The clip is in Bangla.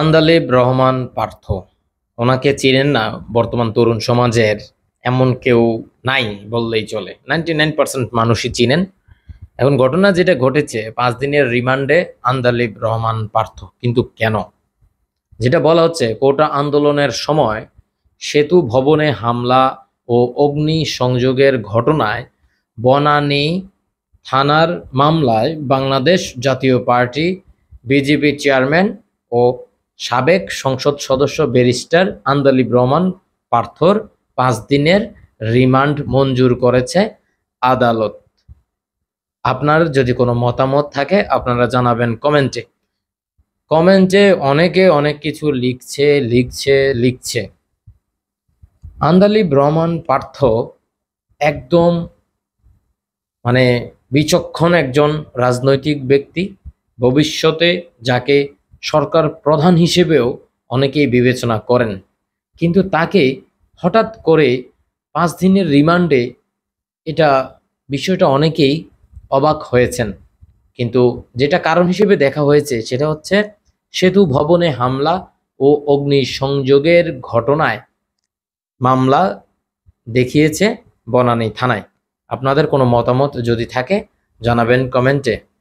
আন্দালেব রহমান পার্থ ওনাকে চিনেন না বর্তমান তরুণ সমাজের এমন কেউ নাই বললেই চলে নাইনটি নাইন পার্সেন্ট মানুষই চিনেন এখন ঘটনা যেটা ঘটেছে পাঁচ দিনের রিমান্ডে আন্দালিব রহমান পার্থ কিন্তু কেন যেটা বলা হচ্ছে কোটা আন্দোলনের সময় সেতু ভবনে হামলা ও অগ্নি সংযোগের ঘটনায় বনানী থানার মামলায় বাংলাদেশ জাতীয় পার্টি বিজেপি চেয়ারম্যান ও সাবেক সংসদ সদস্য ব্যারিস্টার আন্দালিব রহমান পার্থর পাঁচ দিনের রিমান্ড মঞ্জুর করেছে আদালত আপনার যদি কোনো মতামত থাকে আপনারা জানাবেন কমেন্টে কমেন্টে অনেকে অনেক কিছু লিখছে লিখছে লিখছে আন্দালিব রহমান পার্থ একদম মানে বিচক্ষণ একজন রাজনৈতিক ব্যক্তি ভবিষ্যতে যাকে সরকার প্রধান হিসেবেও অনেকেই বিবেচনা করেন কিন্তু তাকে হঠাৎ করে পাঁচ দিনের রিমান্ডে এটা বিষয়টা অনেকেই অবাক হয়েছেন কিন্তু যেটা কারণ হিসেবে দেখা হয়েছে সেটা হচ্ছে সেতু ভবনে হামলা ও অগ্নি সংযোগের ঘটনায় মামলা দেখিয়েছে বনানী থানায় আপনাদের কোনো মতামত যদি থাকে জানাবেন কমেন্টে